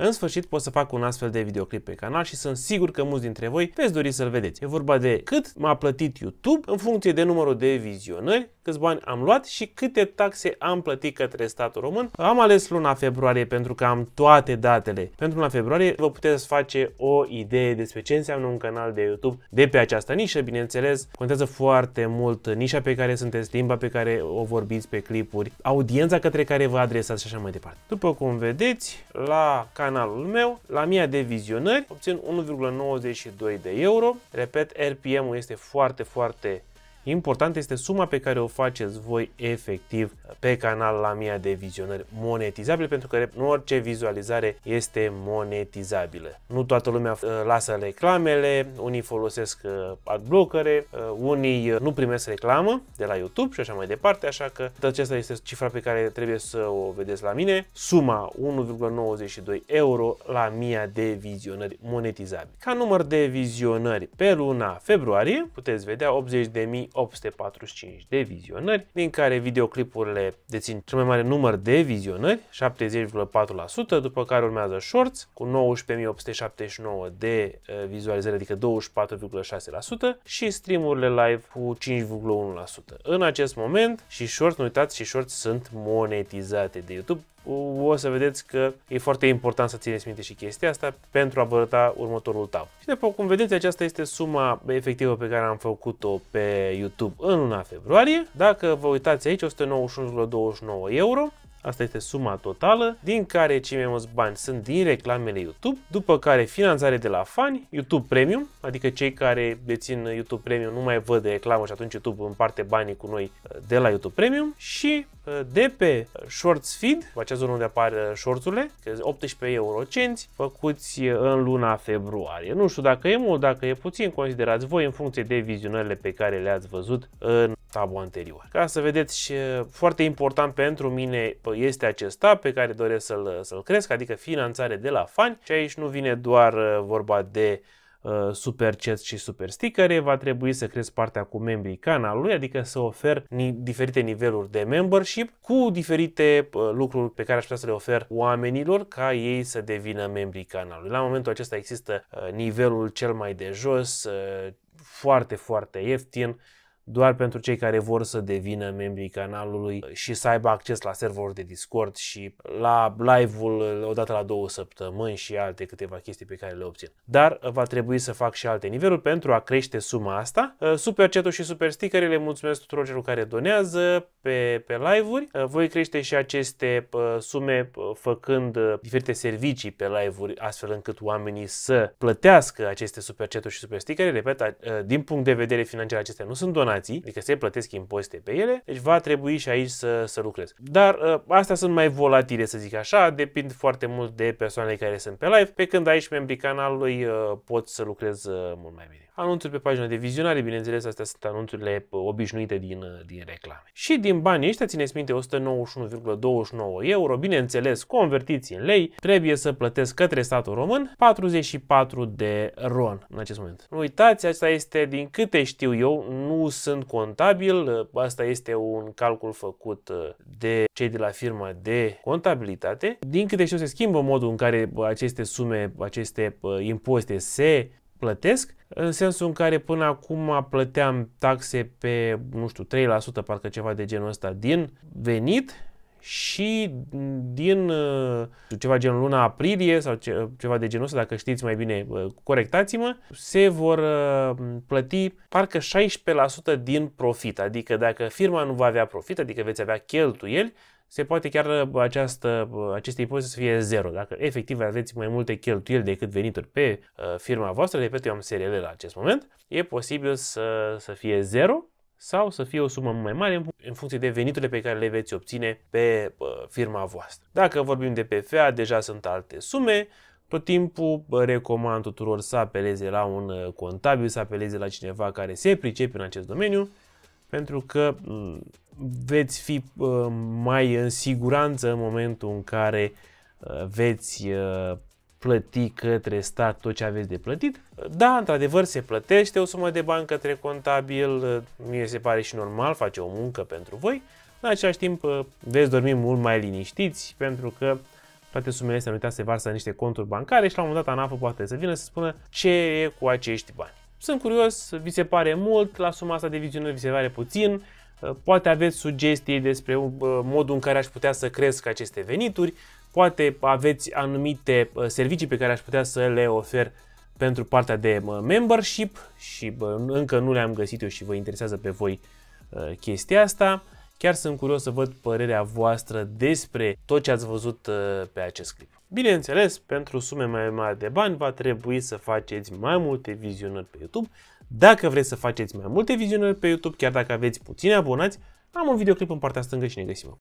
În sfârșit pot să fac un astfel de videoclip pe canal și sunt sigur că mulți dintre voi veți dori să-l vedeți. E vorba de cât m-a plătit YouTube în funcție de numărul de vizionări câți bani am luat și câte taxe am plătit către statul român. Am ales luna februarie pentru că am toate datele. Pentru luna februarie vă puteți face o idee despre ce înseamnă un canal de YouTube de pe această nișă, bineînțeles. Contează foarte mult nișa pe care sunteți, limba pe care o vorbiți pe clipuri, audiența către care vă adresați și așa mai departe. După cum vedeți, la canalul meu, la mia de vizionări, obțin 1,92 de euro. Repet, RPM-ul este foarte, foarte Important este suma pe care o faceți voi efectiv pe canal la mia de vizionări monetizabile, pentru că nu orice vizualizare este monetizabilă. Nu toată lumea uh, lasă reclamele, unii folosesc uh, adblockere, uh, unii nu primesc reclamă de la YouTube și așa mai departe, așa că aceasta este cifra pe care trebuie să o vedeți la mine. Suma 1,92 euro la mia de vizionări monetizabile. Ca număr de vizionări pe luna februarie puteți vedea 80.000 845 de vizionări, din care videoclipurile dețin cel mai mare număr de vizionări, 70,4%, după care urmează shorts cu 19.879 de uh, vizualizări, adică 24,6% și streamurile live cu 5,1%. În acest moment și shorts, nu uitați, și shorts sunt monetizate de YouTube, o să vedeți că e foarte important să țineți minte și chestia asta pentru a vă arăta următorul tab. Și după cum vedeți, aceasta este suma efectivă pe care am făcut-o pe YouTube în luna februarie. Dacă vă uitați aici, 191,29 euro Asta este suma totală, din care cei mai mulți bani sunt din reclamele YouTube, după care finanțare de la fani, YouTube Premium, adică cei care dețin YouTube Premium nu mai văd reclamă și atunci YouTube împarte banii cu noi uh, de la YouTube Premium și uh, de pe Shorts Feed, acea zonă unde apar shorturile, 18 cenți, făcuți uh, în luna februarie. Nu știu dacă e mult, dacă e puțin, considerați voi în funcție de vizionările pe care le-ați văzut în tabul anterior. Ca să vedeți și foarte important pentru mine este acest tab pe care doresc să-l să cresc, adică finanțare de la fani și aici nu vine doar vorba de super chat și super sticker, va trebui să crezi partea cu membrii canalului, adică să ofer ni diferite niveluri de membership cu diferite lucruri pe care aș putea să le ofer oamenilor ca ei să devină membrii canalului. La momentul acesta există nivelul cel mai de jos, foarte, foarte ieftin, doar pentru cei care vor să devină membrii canalului și să aibă acces la serverul de Discord și la live-ul odată la două săptămâni și alte câteva chestii pe care le obțin. Dar va trebui să fac și alte niveluri pentru a crește suma asta. Uh, super chat și super le mulțumesc tuturor celor care donează pe, pe live-uri. Uh, voi crește și aceste uh, sume făcând diferite servicii pe live-uri, astfel încât oamenii să plătească aceste super chat și super sticker. Repet, din punct de vedere financiar acestea nu sunt donații donații, adică se plătesc impozite pe ele, deci va trebui și aici să, să lucrez. Dar ă, astea sunt mai volatile, să zic așa, depind foarte mult de persoanele care sunt pe live, pe când aici membrii canalului ă, pot să lucrez ă, mult mai bine. Anunțuri pe pagina de vizionare, bineînțeles, astea sunt anunțurile obișnuite din, din reclame. Și din banii ăștia, țineți minte, 191,29 euro, bineînțeles, convertiți în lei, trebuie să plătesc către statul român 44 de ron în acest moment. Nu uitați, asta este, din câte știu eu, nu sunt sunt contabil, ă, asta este un calcul făcut ă, de cei de la firma de contabilitate. Din câte știu, se schimbă modul în care aceste sume, aceste impozite se plătesc, în sensul în care până acum plăteam taxe pe, nu știu, 3%, parcă ceva de genul ăsta din venit și din uh, ceva gen luna aprilie sau ceva de genul ăsta, dacă știți mai bine, uh, corectați-mă, se vor uh, plăti parcă 16% din profit, adică dacă firma nu va avea profit, adică veți avea cheltuieli, se poate chiar această, aceste impozite să fie zero. Dacă efectiv aveți mai multe cheltuieli decât venituri pe firma voastră, repet, eu am seriele la acest moment, e posibil să, să fie zero sau să fie o sumă mai mare în funcție de veniturile pe care le veți obține pe firma voastră. Dacă vorbim de PFA, deja sunt alte sume, tot timpul recomand tuturor să apeleze la un uh, contabil, să apeleze la cineva care se pricepe în acest domeniu, pentru că mm, veți fi mai în siguranță în momentul în care uh, veți uh, plăti către stat tot ce aveți de plătit. Da, într-adevăr, se plătește o sumă de bani către contabil, mie se pare și normal, face o muncă pentru voi. În același timp, veți dormi mult mai liniștiți, pentru că toate sumele astea, nu uitați, se varsă în niște conturi bancare și la un moment dat ANAF poate să vină să spună ce e cu acești bani. Sunt curios, vi se pare mult, la suma asta de viziune vi se pare puțin, poate aveți sugestii despre uh, modul în care aș putea să cresc aceste venituri, poate aveți anumite uh, servicii pe care aș putea să le ofer pentru partea de uh, membership și încă nu le-am găsit eu și vă interesează pe voi uh, chestia asta. Chiar sunt curios să văd părerea voastră despre tot ce ați văzut pe acest clip. Bineînțeles, pentru sume mai mari de bani va trebui să faceți mai multe vizionări pe YouTube. Dacă vreți să faceți mai multe vizionări pe YouTube, chiar dacă aveți puțini abonați, am un videoclip în partea stângă și ne găsim